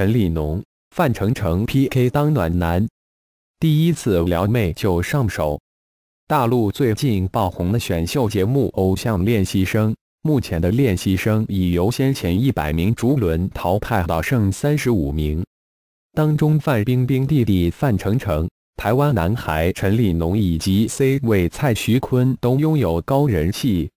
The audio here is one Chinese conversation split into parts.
陈立农、范丞丞 PK 当暖男，第一次撩妹就上手。大陆最近爆红的选秀节目《偶像练习生》，目前的练习生已由先前一百名逐轮淘汰到剩三十五名。当中，范冰冰弟弟范丞丞、台湾男孩陈立农以及 C 位蔡徐坤都拥有高人气。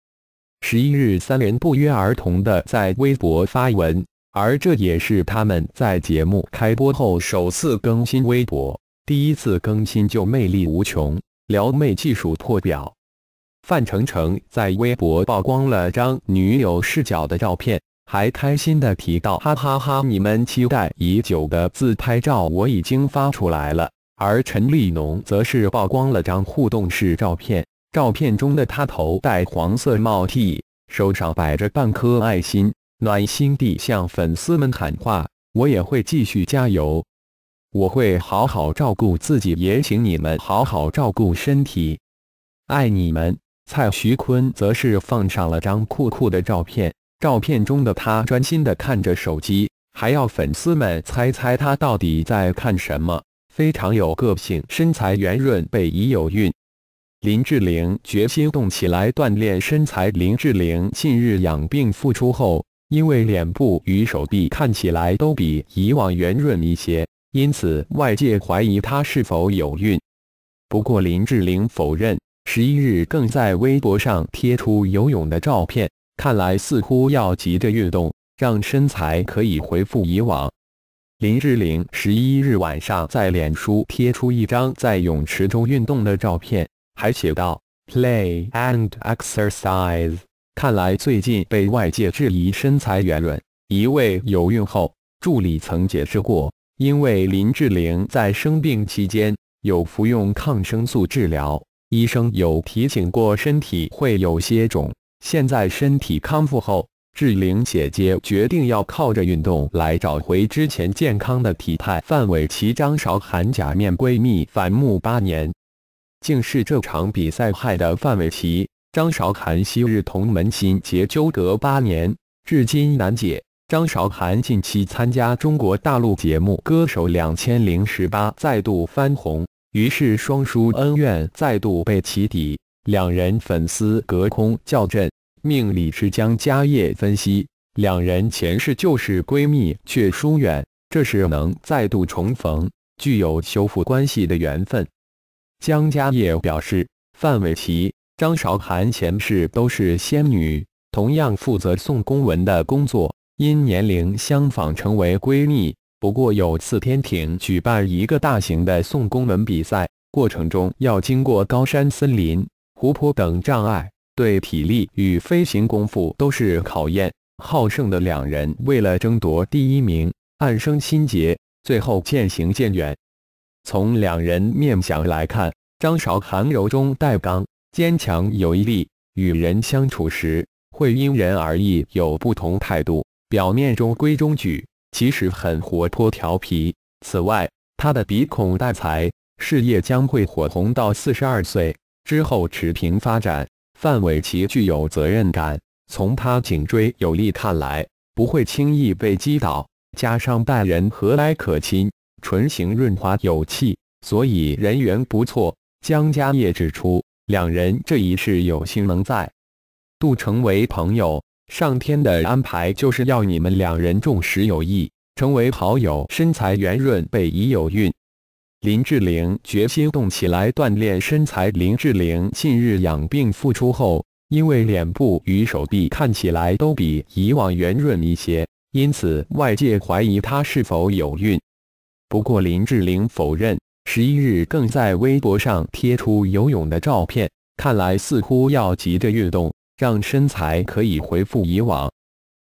十一日，三人不约而同的在微博发文。而这也是他们在节目开播后首次更新微博，第一次更新就魅力无穷，撩妹技术破表。范丞丞在微博曝光了张女友视角的照片，还开心的提到：“哈哈哈，你们期待已久的自拍照我已经发出来了。”而陈立农则是曝光了张互动式照片，照片中的他头戴黄色帽 T，手上摆着半颗爱心。暖心地向粉丝们喊话：“我也会继续加油，我会好好照顾自己，也请你们好好照顾身体，爱你们。”蔡徐坤则是放上了张酷酷的照片，照片中的他专心地看着手机，还要粉丝们猜猜他到底在看什么，非常有个性。身材圆润，背已有孕。林志玲决心动起来锻炼身材。林志玲近日养病复出后。因为脸部与手臂看起来都比以往圆润一些，因此外界怀疑他是否有孕。不过林志玲否认，十一日更在微博上贴出游泳的照片，看来似乎要急着运动，让身材可以回复以往。林志玲十一日晚上在脸书贴出一张在泳池中运动的照片，还写道：“Play and exercise。”看来最近被外界质疑身材圆润，一位有孕后助理曾解释过，因为林志玲在生病期间有服用抗生素治疗，医生有提醒过身体会有些肿。现在身体康复后，志玲姐姐决定要靠着运动来找回之前健康的体态。范玮琪、张韶涵假面闺蜜反目八年，竟是这场比赛害的范玮琪。张韶涵昔日同门心结纠葛八年，至今难解。张韶涵近期参加中国大陆节目《歌手2018》，再度翻红，于是双姝恩怨再度被起底，两人粉丝隔空叫阵。命理师江嘉业分析，两人前世就是闺蜜，却疏远，这是能再度重逢、具有修复关系的缘分。江嘉业表示，范玮琪。张韶涵前世都是仙女，同样负责送公文的工作，因年龄相仿成为闺蜜。不过有次天庭举办一个大型的送公文比赛，过程中要经过高山、森林、湖泊等障碍，对体力与飞行功夫都是考验。好胜的两人为了争夺第一名，暗生心结，最后渐行渐远。从两人面相来看，张韶涵柔中带刚。坚强有毅力，与人相处时会因人而异，有不同态度。表面中规中矩，其实很活泼调皮。此外，他的鼻孔带财，事业将会火红到四十二岁之后持平发展。范伟奇具有责任感，从他颈椎有力看来，不会轻易被击倒。加上待人和蔼可亲，唇形润滑有气，所以人缘不错。江家业指出。两人这一世有幸能在度成为朋友，上天的安排就是要你们两人重拾友谊，成为好友。身材圆润，被疑有孕。林志玲决心动起来锻炼身材。林志玲近日养病复出后，因为脸部与手臂看起来都比以往圆润一些，因此外界怀疑她是否有孕。不过林志玲否认。十一日更在微博上贴出游泳的照片，看来似乎要急着运动，让身材可以回复以往。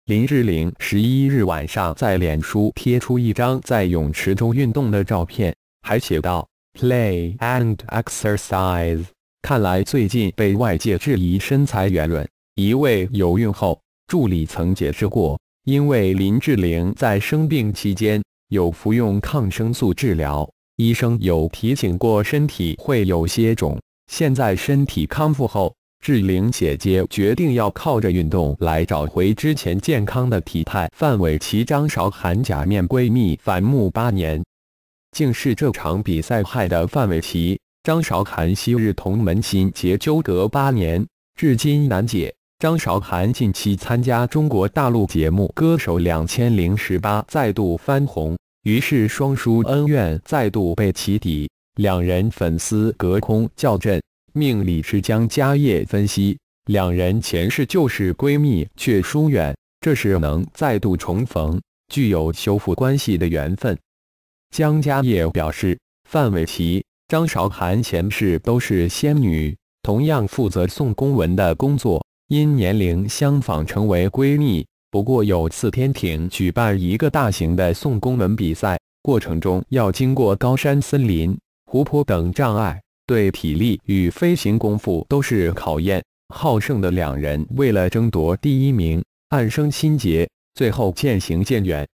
林志玲十一日晚上在脸书贴出一张在泳池中运动的照片，还写道：“Play and exercise。”看来最近被外界质疑身材圆润，一位有孕后助理曾解释过，因为林志玲在生病期间有服用抗生素治疗。医生有提醒过，身体会有些肿。现在身体康复后，志玲姐姐决定要靠着运动来找回之前健康的体态。范玮琪、张韶涵假面闺蜜反目八年，竟是这场比赛害的。范玮琪、张韶涵昔日同门心结纠葛八年，至今难解。张韶涵近期参加中国大陆节目《歌手2018》，再度翻红。于是，双叔恩怨再度被起底，两人粉丝隔空叫阵。命理师将江家业分析，两人前世就是闺蜜，却疏远，这是能再度重逢、具有修复关系的缘分。江家业表示，范玮琪、张韶涵前世都是仙女，同样负责送公文的工作，因年龄相仿成为闺蜜。不过有次天庭举办一个大型的送宫门比赛，过程中要经过高山、森林、湖泊等障碍，对体力与飞行功夫都是考验。好胜的两人为了争夺第一名，暗生心结，最后渐行渐远。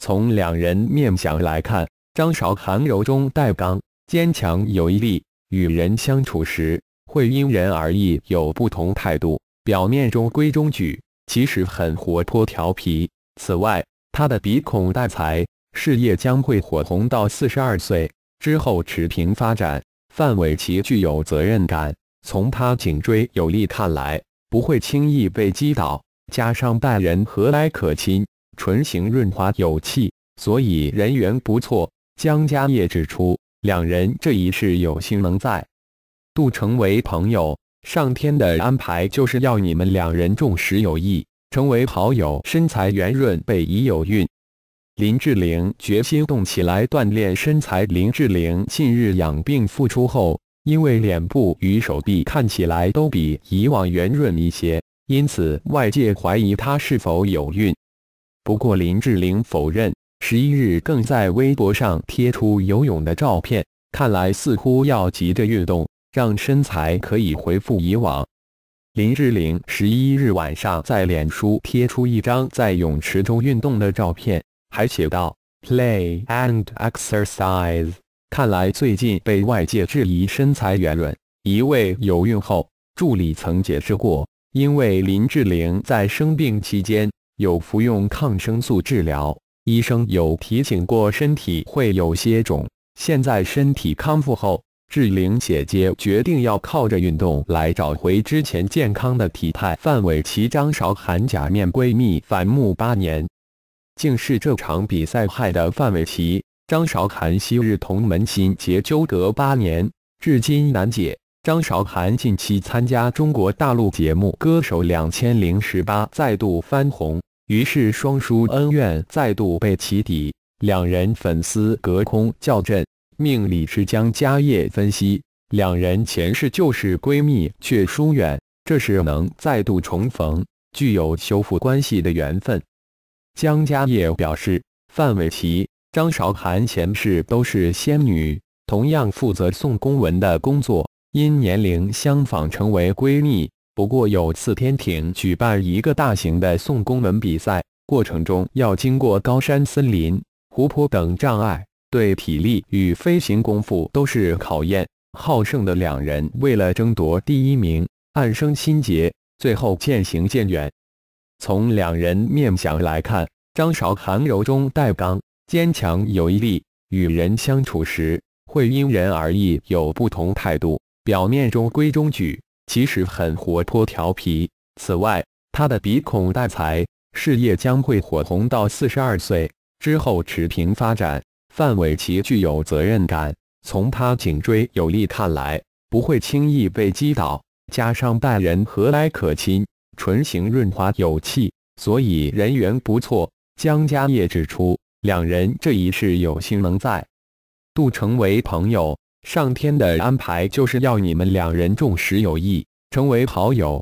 从两人面相来看，张韶涵柔中带刚，坚强有毅力，与人相处时会因人而异，有不同态度，表面中规中矩。其实很活泼调皮。此外，他的鼻孔带财，事业将会火红到四十二岁之后持平发展。范玮琪具有责任感，从他颈椎有力看来，不会轻易被击倒。加上待人和蔼可亲，唇形润滑有气，所以人缘不错。江家业指出，两人这一世有幸能在杜成为朋友。上天的安排就是要你们两人重实友谊，成为好友。身材圆润，被疑有孕。林志玲决心动起来锻炼身材。林志玲近日养病复出后，因为脸部与手臂看起来都比以往圆润一些，因此外界怀疑她是否有孕。不过林志玲否认，十一日更在微博上贴出游泳的照片，看来似乎要急着运动。让身材可以恢复以往。林志玲十一日晚上在脸书贴出一张在泳池中运动的照片，还写道：“Play and exercise。”看来最近被外界质疑身材圆润，一位有孕后助理曾解释过，因为林志玲在生病期间有服用抗生素治疗，医生有提醒过身体会有些肿。现在身体康复后。志玲姐姐决定要靠着运动来找回之前健康的体态。范玮琪、张韶涵假面闺蜜反目八年，竟是这场比赛害的范玮琪、张韶涵昔日同门心结纠葛八年，至今难解。张韶涵近期参加中国大陆节目《歌手2018》，再度翻红，于是双姝恩怨再度被起底，两人粉丝隔空叫阵。命理师将家业分析，两人前世就是闺蜜却疏远，这是能再度重逢、具有修复关系的缘分。江家业表示，范伟奇、张韶涵前世都是仙女，同样负责送公文的工作，因年龄相仿成为闺蜜。不过有次天庭举办一个大型的送公文比赛，过程中要经过高山、森林、湖泊等障碍。对体力与飞行功夫都是考验，好胜的两人为了争夺第一名，暗生心结，最后渐行渐远。从两人面相来看，张韶涵柔中带刚，坚强有毅力，与人相处时会因人而异，有不同态度，表面中规中矩，其实很活泼调皮。此外，他的鼻孔带财，事业将会火红到四十二岁之后持平发展。范伟奇具有责任感，从他颈椎有力看来，不会轻易被击倒。加上待人和蔼可亲，唇形润滑有气，所以人缘不错。江嘉业指出，两人这一世有幸能在，度成为朋友。上天的安排就是要你们两人重实友谊，成为好友。